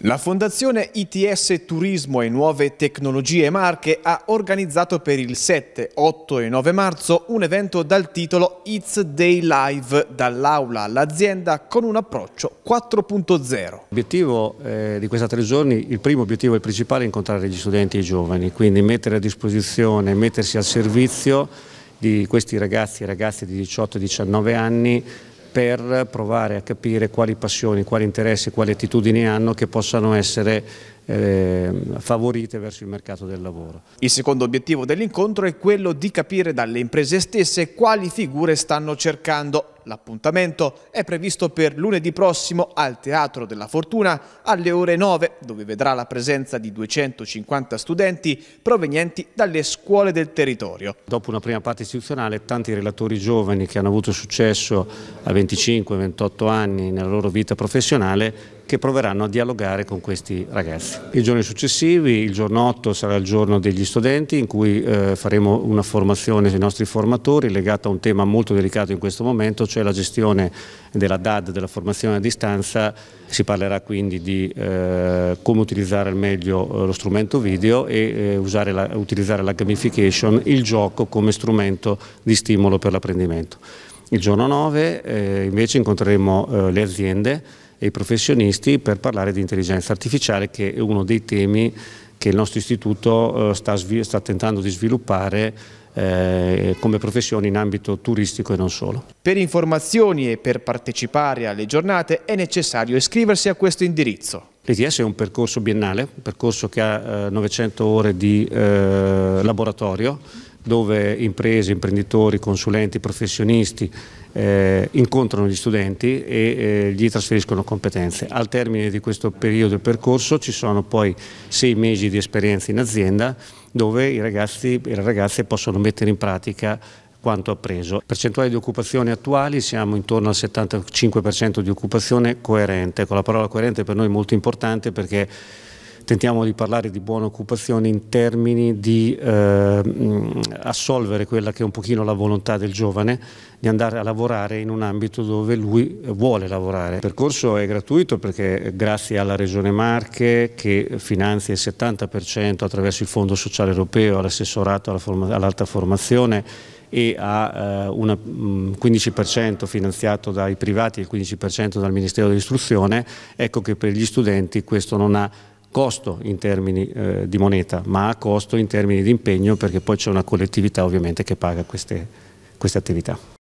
La Fondazione ITS Turismo e Nuove Tecnologie Marche ha organizzato per il 7, 8 e 9 marzo un evento dal titolo It's Day Live dall'aula all'azienda con un approccio 4.0. L'obiettivo eh, di questi tre giorni, il primo obiettivo e il principale è incontrare gli studenti e i giovani, quindi mettere a disposizione, mettersi al servizio di questi ragazzi e ragazze di 18-19 anni per provare a capire quali passioni, quali interessi, quali attitudini hanno che possano essere ehm, favorite verso il mercato del lavoro. Il secondo obiettivo dell'incontro è quello di capire dalle imprese stesse quali figure stanno cercando L'appuntamento è previsto per lunedì prossimo al Teatro della Fortuna alle ore 9, dove vedrà la presenza di 250 studenti provenienti dalle scuole del territorio. Dopo una prima parte istituzionale, tanti relatori giovani che hanno avuto successo a 25-28 anni nella loro vita professionale che proveranno a dialogare con questi ragazzi. I giorni successivi, il giorno 8 sarà il giorno degli studenti in cui eh, faremo una formazione dei nostri formatori legata a un tema molto delicato in questo momento, cioè la gestione della DAD, della formazione a distanza. Si parlerà quindi di eh, come utilizzare al meglio eh, lo strumento video e eh, la, utilizzare la gamification, il gioco come strumento di stimolo per l'apprendimento. Il giorno 9 eh, invece incontreremo le aziende e i professionisti per parlare di intelligenza artificiale che è uno dei temi che il nostro istituto eh, sta, sta tentando di sviluppare eh, come professione in ambito turistico e non solo. Per informazioni e per partecipare alle giornate è necessario iscriversi a questo indirizzo. L'ETS è un percorso biennale, un percorso che ha eh, 900 ore di eh, laboratorio dove imprese, imprenditori, consulenti, professionisti eh, incontrano gli studenti e eh, gli trasferiscono competenze. Al termine di questo periodo e percorso ci sono poi sei mesi di esperienza in azienda dove i ragazzi e le ragazze possono mettere in pratica quanto appreso. Percentuale di occupazione attuali siamo intorno al 75% di occupazione coerente, con la parola coerente per noi è molto importante perché tentiamo di parlare di buona occupazione in termini di eh, assolvere quella che è un pochino la volontà del giovane di andare a lavorare in un ambito dove lui vuole lavorare. Il percorso è gratuito perché grazie alla Regione Marche che finanzia il 70% attraverso il Fondo Sociale Europeo, all'assessorato all'alta formazione e a eh, un 15% finanziato dai privati e il 15% dal Ministero dell'Istruzione, ecco che per gli studenti questo non ha costo in termini eh, di moneta, ma a costo in termini di impegno perché poi c'è una collettività ovviamente che paga queste, queste attività.